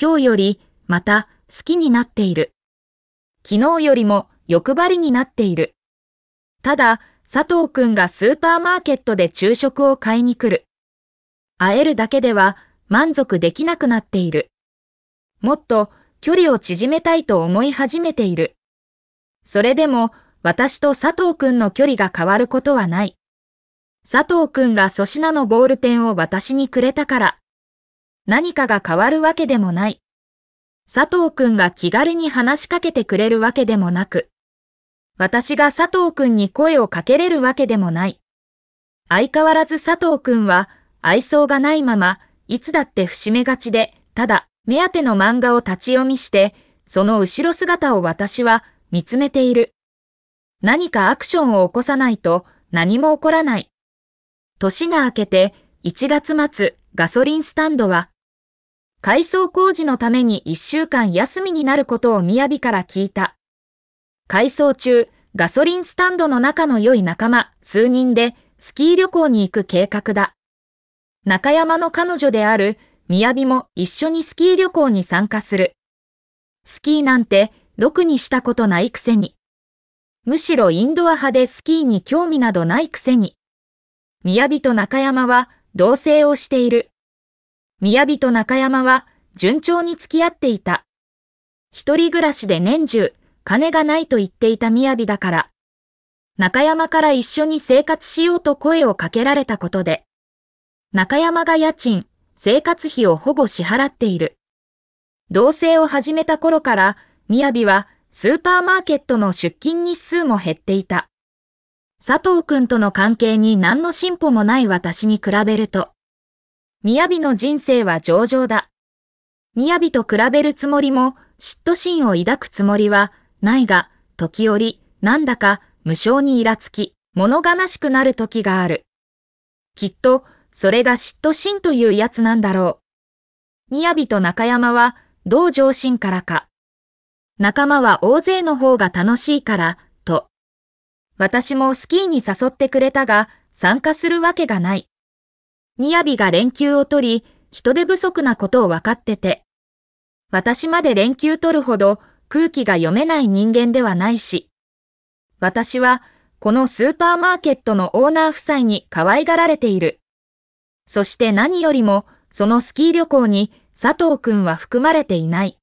今日より、また、好きになっている。昨日よりも欲張りになっている。ただ、佐藤くんがスーパーマーケットで昼食を買いに来る。会えるだけでは満足できなくなっている。もっと距離を縮めたいと思い始めている。それでも私と佐藤くんの距離が変わることはない。佐藤くんが粗品のボールペンを私にくれたから。何かが変わるわけでもない。佐藤くんが気軽に話しかけてくれるわけでもなく、私が佐藤くんに声をかけれるわけでもない。相変わらず佐藤くんは愛想がないまま、いつだって節目がちで、ただ、目当ての漫画を立ち読みして、その後ろ姿を私は見つめている。何かアクションを起こさないと何も起こらない。年が明けて1月末ガソリンスタンドは改装工事のために1週間休みになることを宮やから聞いた。改装中、ガソリンスタンドの仲の良い仲間数人でスキー旅行に行く計画だ。中山の彼女である宮やも一緒にスキー旅行に参加する。スキーなんてろくにしたことないくせに。むしろインドア派でスキーに興味などないくせに。宮やと中山は同棲をしている。宮と中山は順調に付き合っていた。一人暮らしで年中、金がないと言っていた雅だから、中山から一緒に生活しようと声をかけられたことで、中山が家賃、生活費をほぼ支払っている。同棲を始めた頃から、雅はスーパーマーケットの出勤日数も減っていた。佐藤くんとの関係に何の進歩もない私に比べると、雅の人生は上々だ。雅と比べるつもりも、嫉妬心を抱くつもりは、ないが、時折、なんだか、無性にイラつき、物悲しくなる時がある。きっと、それが嫉妬心というやつなんだろう。雅と中山は、同上心からか。仲間は大勢の方が楽しいから、と。私もスキーに誘ってくれたが、参加するわけがない。みやびが連休を取り、人手不足なことを分かってて。私まで連休取るほど空気が読めない人間ではないし。私は、このスーパーマーケットのオーナー夫妻に可愛がられている。そして何よりも、そのスキー旅行に佐藤くんは含まれていない。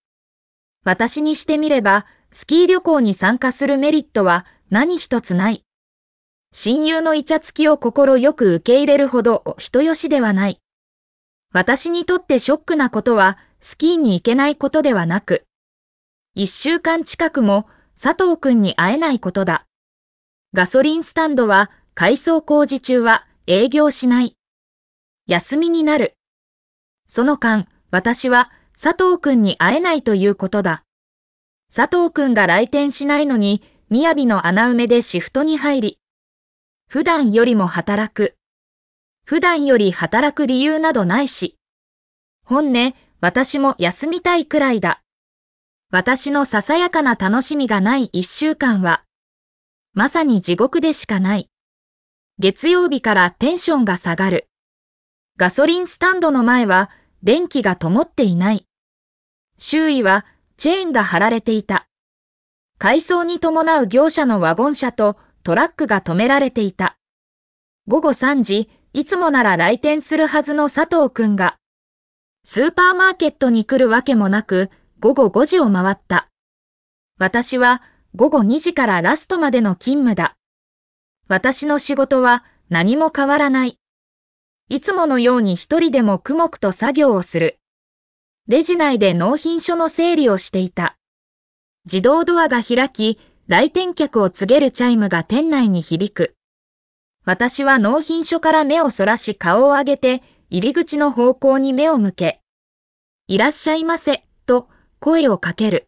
私にしてみれば、スキー旅行に参加するメリットは何一つない。親友のイチャつきを心よく受け入れるほど人よしではない。私にとってショックなことは、スキーに行けないことではなく、一週間近くも佐藤くんに会えないことだ。ガソリンスタンドは改装工事中は営業しない。休みになる。その間、私は佐藤くんに会えないということだ。佐藤くんが来店しないのに、みやびの穴埋めでシフトに入り、普段よりも働く。普段より働く理由などないし。本音、私も休みたいくらいだ。私のささやかな楽しみがない一週間は、まさに地獄でしかない。月曜日からテンションが下がる。ガソリンスタンドの前は電気が灯っていない。周囲はチェーンが張られていた。改装に伴う業者のワゴン車とトラックが止められていた。午後3時、いつもなら来店するはずの佐藤くんが、スーパーマーケットに来るわけもなく、午後5時を回った。私は午後2時からラストまでの勤務だ。私の仕事は何も変わらない。いつものように一人でもくもくと作業をする。レジ内で納品書の整理をしていた。自動ドアが開き、来店客を告げるチャイムが店内に響く。私は納品書から目をそらし顔を上げて、入り口の方向に目を向け、いらっしゃいませ、と声をかける。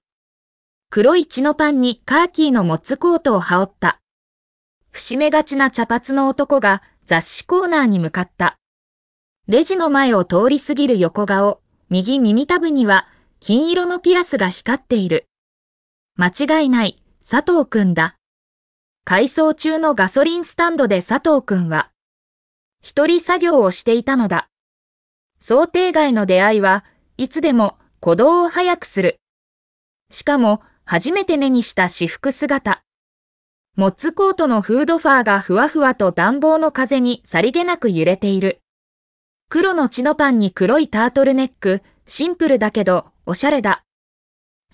黒い血のパンにカーキーのモッツコートを羽織った。節目がちな茶髪の男が雑誌コーナーに向かった。レジの前を通り過ぎる横顔、右耳たぶには金色のピアスが光っている。間違いない、佐藤くんだ。改装中のガソリンスタンドで佐藤くんは、一人作業をしていたのだ。想定外の出会いはいつでも鼓動を早くする。しかも、初めて目にした私服姿。モッツコートのフードファーがふわふわと暖房の風にさりげなく揺れている。黒のチノパンに黒いタートルネック、シンプルだけど、おしゃれだ。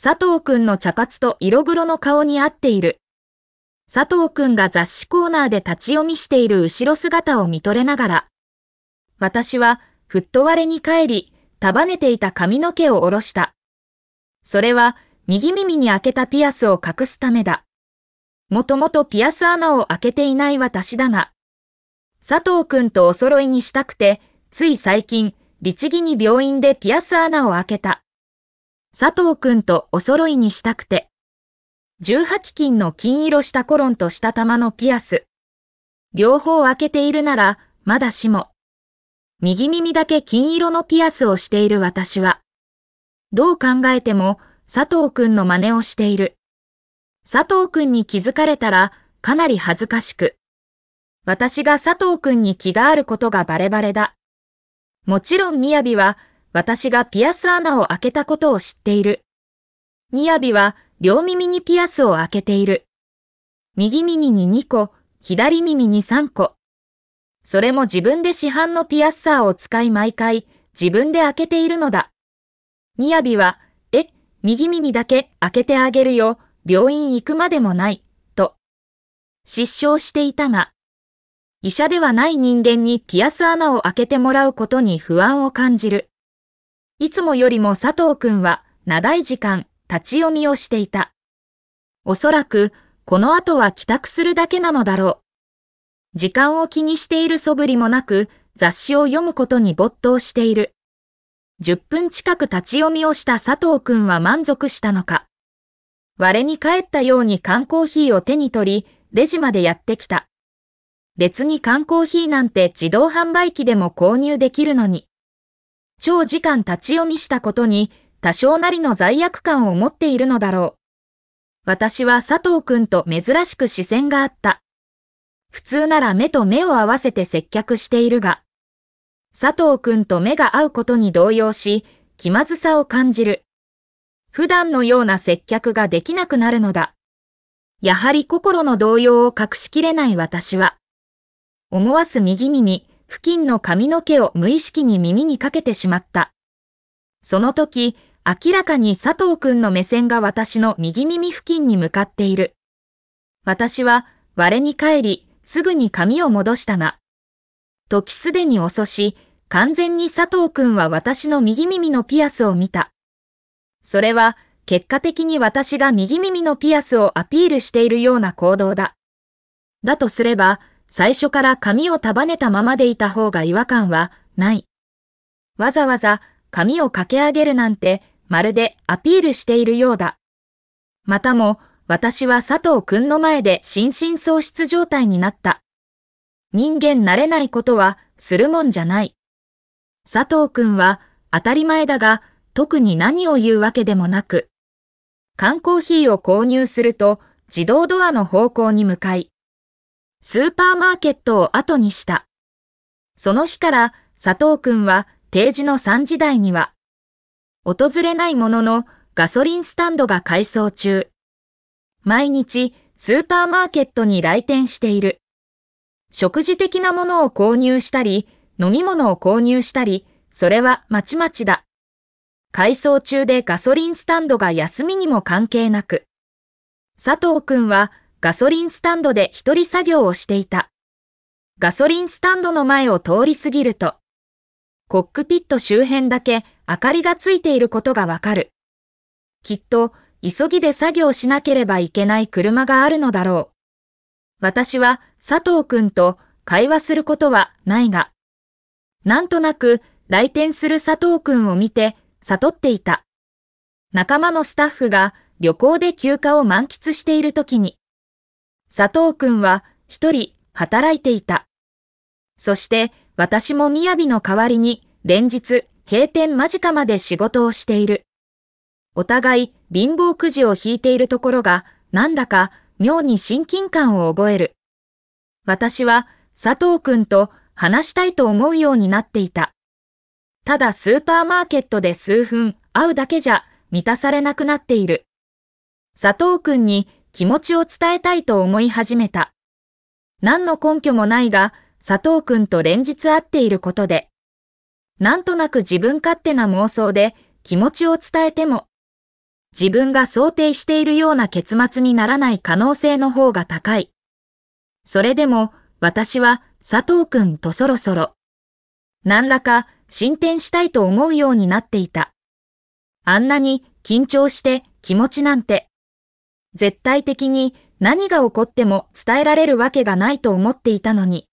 佐藤くんの茶髪と色黒の顔に合っている。佐藤くんが雑誌コーナーで立ち読みしている後ろ姿を見とれながら、私は、ふっと割れに帰り、束ねていた髪の毛を下ろした。それは、右耳に開けたピアスを隠すためだ。もともとピアス穴を開けていない私だが、佐藤くんとお揃いにしたくて、つい最近、律儀に病院でピアス穴を開けた。佐藤くんとお揃いにしたくて。18金の金色したコロンとした玉のピアス。両方開けているなら、まだしも。右耳だけ金色のピアスをしている私は、どう考えても佐藤くんの真似をしている。佐藤くんに気づかれたらかなり恥ずかしく。私が佐藤くんに気があることがバレバレだ。もちろんみやびは私がピアス穴を開けたことを知っている。ニヤビは両耳にピアスを開けている。右耳に2個、左耳に3個。それも自分で市販のピアッサーを使い毎回自分で開けているのだ。ニヤビは、え、右耳だけ開けてあげるよ、病院行くまでもない、と。失笑していたが、医者ではない人間にピアス穴を開けてもらうことに不安を感じる。いつもよりも佐藤くんは長い時間立ち読みをしていた。おそらくこの後は帰宅するだけなのだろう。時間を気にしている素振りもなく雑誌を読むことに没頭している。10分近く立ち読みをした佐藤くんは満足したのか。我に帰ったように缶コーヒーを手に取り、レジまでやってきた。別に缶コーヒーなんて自動販売機でも購入できるのに。長時間立ち読みしたことに多少なりの罪悪感を持っているのだろう。私は佐藤くんと珍しく視線があった。普通なら目と目を合わせて接客しているが、佐藤くんと目が合うことに動揺し、気まずさを感じる。普段のような接客ができなくなるのだ。やはり心の動揺を隠しきれない私は、思わず右耳、付近の髪の毛を無意識に耳にかけてしまった。その時、明らかに佐藤くんの目線が私の右耳付近に向かっている。私は、我に帰り、すぐに髪を戻したが、時すでに遅し、完全に佐藤くんは私の右耳のピアスを見た。それは、結果的に私が右耳のピアスをアピールしているような行動だ。だとすれば、最初から髪を束ねたままでいた方が違和感はない。わざわざ髪をかけ上げるなんてまるでアピールしているようだ。またも私は佐藤くんの前で心神喪失状態になった。人間慣れないことはするもんじゃない。佐藤くんは当たり前だが特に何を言うわけでもなく、缶コーヒーを購入すると自動ドアの方向に向かい、スーパーマーケットを後にした。その日から佐藤くんは定時の3時台には、訪れないもののガソリンスタンドが改装中。毎日スーパーマーケットに来店している。食事的なものを購入したり、飲み物を購入したり、それはまちまちだ。改装中でガソリンスタンドが休みにも関係なく。佐藤くんはガソリンスタンドで一人作業をしていた。ガソリンスタンドの前を通り過ぎると、コックピット周辺だけ明かりがついていることがわかる。きっと、急ぎで作業しなければいけない車があるのだろう。私は佐藤くんと会話することはないが、なんとなく来店する佐藤くんを見て悟っていた。仲間のスタッフが旅行で休暇を満喫しているときに、佐藤くんは一人働いていた。そして私も宮やの代わりに連日閉店間近まで仕事をしている。お互い貧乏くじを引いているところがなんだか妙に親近感を覚える。私は佐藤くんと話したいと思うようになっていた。ただスーパーマーケットで数分会うだけじゃ満たされなくなっている。佐藤くんに気持ちを伝えたいと思い始めた。何の根拠もないが、佐藤くんと連日会っていることで、なんとなく自分勝手な妄想で気持ちを伝えても、自分が想定しているような結末にならない可能性の方が高い。それでも、私は佐藤くんとそろそろ、何らか進展したいと思うようになっていた。あんなに緊張して気持ちなんて、絶対的に何が起こっても伝えられるわけがないと思っていたのに。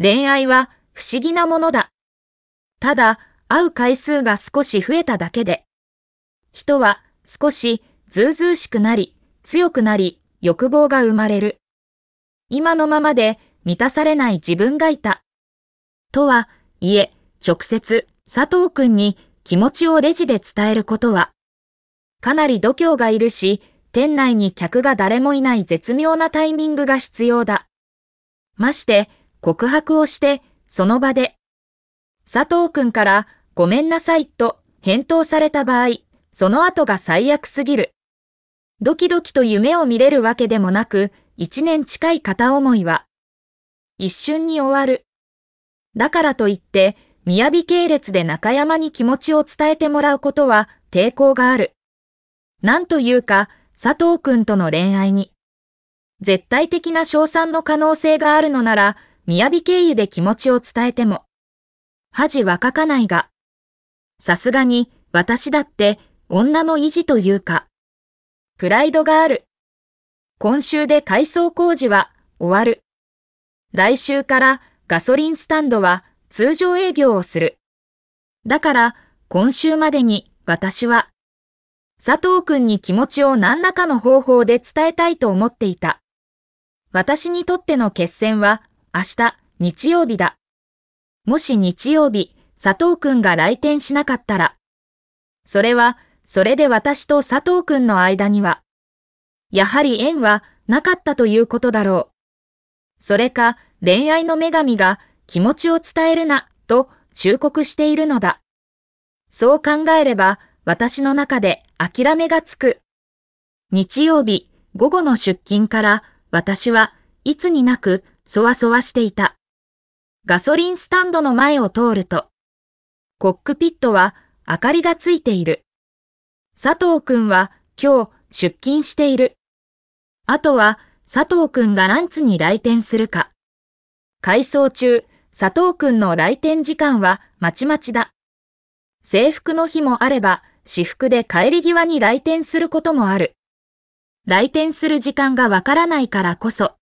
恋愛は不思議なものだ。ただ、会う回数が少し増えただけで。人は少しずうずうしくなり、強くなり、欲望が生まれる。今のままで満たされない自分がいた。とは、いえ、直接、佐藤くんに気持ちをレジで伝えることは、かなり度胸がいるし、店内に客が誰もいない絶妙なタイミングが必要だ。まして、告白をして、その場で、佐藤くんから、ごめんなさいと返答された場合、その後が最悪すぎる。ドキドキと夢を見れるわけでもなく、一年近い片思いは、一瞬に終わる。だからといって、雅系列で中山に気持ちを伝えてもらうことは抵抗がある。なんというか、佐藤くんとの恋愛に。絶対的な賞賛の可能性があるのなら、雅経由で気持ちを伝えても。恥はかかないが。さすがに、私だって、女の意地というか。プライドがある。今週で改装工事は終わる。来週からガソリンスタンドは通常営業をする。だから今週までに私は佐藤くんに気持ちを何らかの方法で伝えたいと思っていた。私にとっての決戦は、明日、日曜日だ。もし日曜日、佐藤くんが来店しなかったら。それは、それで私と佐藤くんの間には、やはり縁はなかったということだろう。それか、恋愛の女神が気持ちを伝えるな、と忠告しているのだ。そう考えれば、私の中で諦めがつく。日曜日午後の出勤から私はいつになくそわそわしていた。ガソリンスタンドの前を通ると、コックピットは明かりがついている。佐藤くんは今日出勤している。あとは佐藤くんがランツに来店するか。改装中、佐藤くんの来店時間はまちまちだ。制服の日もあれば、私服で帰り際に来店することもある。来店する時間がわからないからこそ。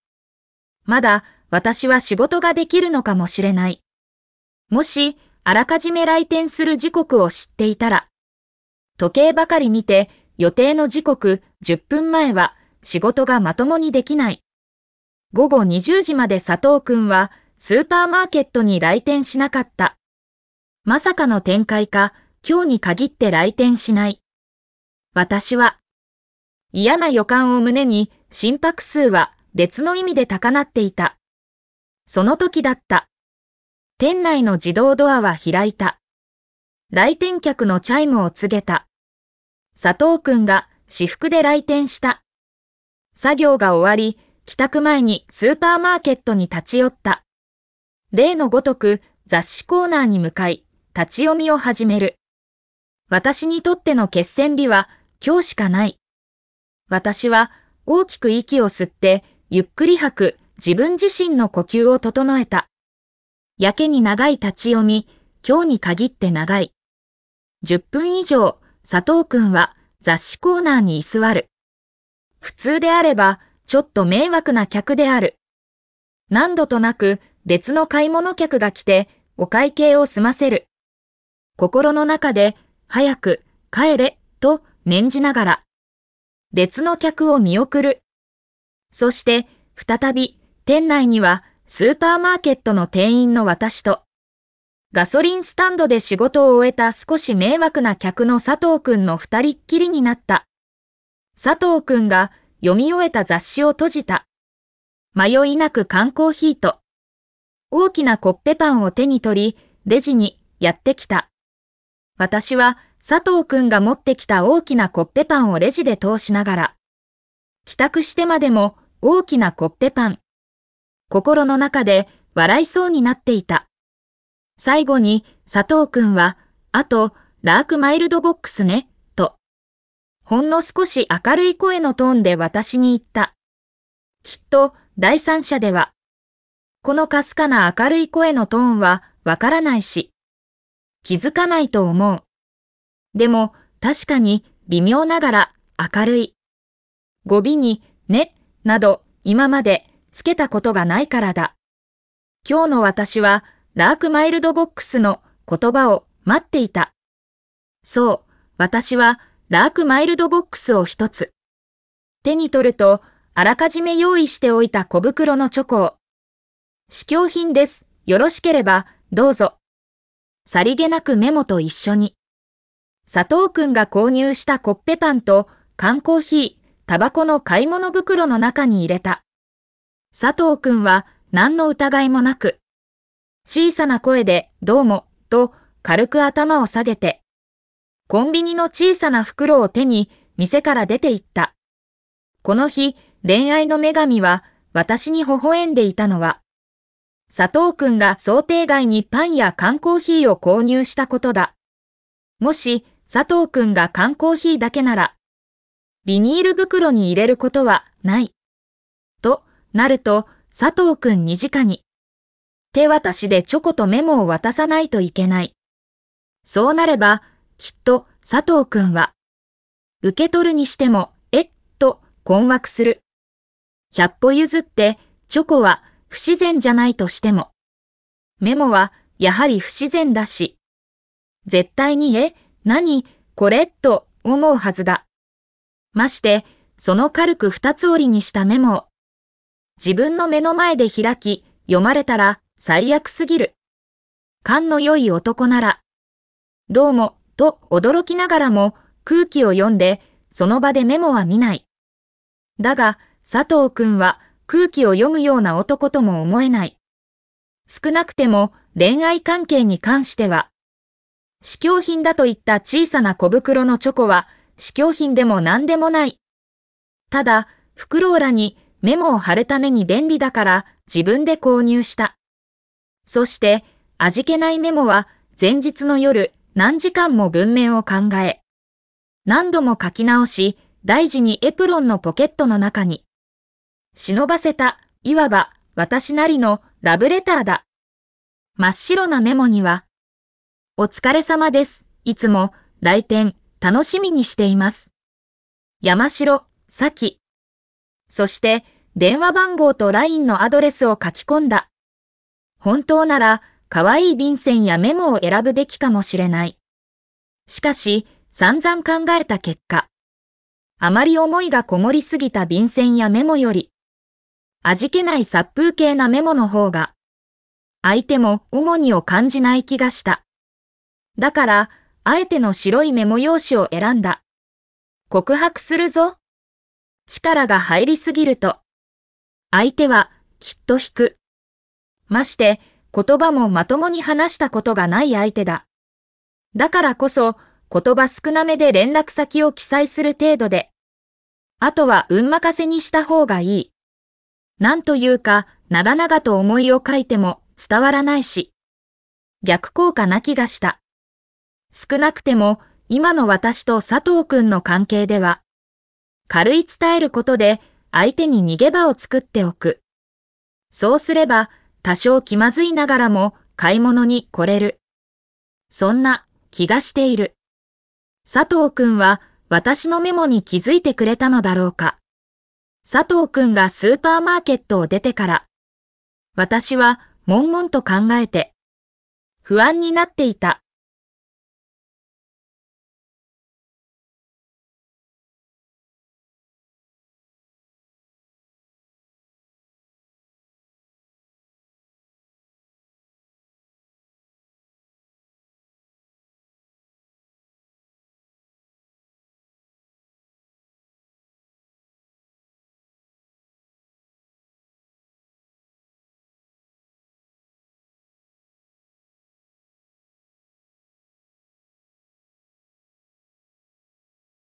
まだ私は仕事ができるのかもしれない。もし、あらかじめ来店する時刻を知っていたら、時計ばかり見て予定の時刻10分前は仕事がまともにできない。午後20時まで佐藤くんはスーパーマーケットに来店しなかった。まさかの展開か、今日に限って来店しない。私は、嫌な予感を胸に心拍数は別の意味で高鳴っていた。その時だった。店内の自動ドアは開いた。来店客のチャイムを告げた。佐藤くんが私服で来店した。作業が終わり、帰宅前にスーパーマーケットに立ち寄った。例のごとく雑誌コーナーに向かい、立ち読みを始める。私にとっての決戦日は今日しかない。私は大きく息を吸って、ゆっくり吐く自分自身の呼吸を整えた。やけに長い立ち読み、今日に限って長い。10分以上、佐藤くんは雑誌コーナーに居座る。普通であれば、ちょっと迷惑な客である。何度となく別の買い物客が来て、お会計を済ませる。心の中で早く、帰れ、と念じながら、別の客を見送る。そして、再び、店内には、スーパーマーケットの店員の私と、ガソリンスタンドで仕事を終えた少し迷惑な客の佐藤くんの二人っきりになった。佐藤くんが読み終えた雑誌を閉じた。迷いなく缶コーヒーと、大きなコッペパンを手に取り、レジにやってきた。私は佐藤くんが持ってきた大きなコッペパンをレジで通しながら、帰宅してまでも大きなコッペパン。心の中で笑いそうになっていた。最後に佐藤くんは、あと、ラークマイルドボックスね、と。ほんの少し明るい声のトーンで私に言った。きっと、第三者では。このかすかな明るい声のトーンは、わからないし。気づかないと思う。でも確かに微妙ながら明るい。語尾にねなど今までつけたことがないからだ。今日の私はラークマイルドボックスの言葉を待っていた。そう、私はラークマイルドボックスを一つ。手に取ると、あらかじめ用意しておいた小袋のチョコを。試供品です。よろしければ、どうぞ。さりげなくメモと一緒に。佐藤くんが購入したコッペパンと缶コーヒー、タバコの買い物袋の中に入れた。佐藤くんは何の疑いもなく、小さな声でどうもと軽く頭を下げて、コンビニの小さな袋を手に店から出て行った。この日、恋愛の女神は私に微笑んでいたのは、佐藤くんが想定外にパンや缶コーヒーを購入したことだ。もし、佐藤くんが缶コーヒーだけなら、ビニール袋に入れることはない。となると、佐藤くんに直に、手渡しでチョコとメモを渡さないといけない。そうなれば、きっと佐藤くんは、受け取るにしても、えっと困惑する。百歩譲って、チョコは不自然じゃないとしても。メモはやはり不自然だし。絶対にえ、何、これ、と思うはずだ。まして、その軽く二つ折りにしたメモを、自分の目の前で開き、読まれたら最悪すぎる。勘の良い男なら、どうも、と驚きながらも空気を読んで、その場でメモは見ない。だが、佐藤くんは空気を読むような男とも思えない。少なくても恋愛関係に関しては、試供品だといった小さな小袋のチョコは、試供品でも何でもない。ただ、フクロにメモを貼るために便利だから自分で購入した。そして、味気ないメモは前日の夜何時間も文面を考え、何度も書き直し、大事にエプロンのポケットの中に忍ばせた、いわば、私なりのラブレターだ。真っ白なメモには、お疲れ様です。いつも来店楽しみにしています。山城、さき。そして、電話番号と LINE のアドレスを書き込んだ。本当なら、可愛い便箋やメモを選ぶべきかもしれない。しかし、散々考えた結果、あまり思いがこもりすぎた便箋やメモより、味気ない殺風景なメモの方が、相手も重荷を感じない気がした。だから、あえての白いメモ用紙を選んだ。告白するぞ。力が入りすぎると、相手はきっと引く。まして、言葉もまともに話したことがない相手だ。だからこそ、言葉少なめで連絡先を記載する程度で、あとは運任せにした方がいい。なんというか、長々と思いを書いても伝わらないし、逆効果な気がした。少なくても、今の私と佐藤くんの関係では、軽い伝えることで相手に逃げ場を作っておく。そうすれば、多少気まずいながらも買い物に来れる。そんな気がしている。佐藤くんは私のメモに気づいてくれたのだろうか。佐藤くんがスーパーマーケットを出てから、私は悶々と考えて、不安になっていた。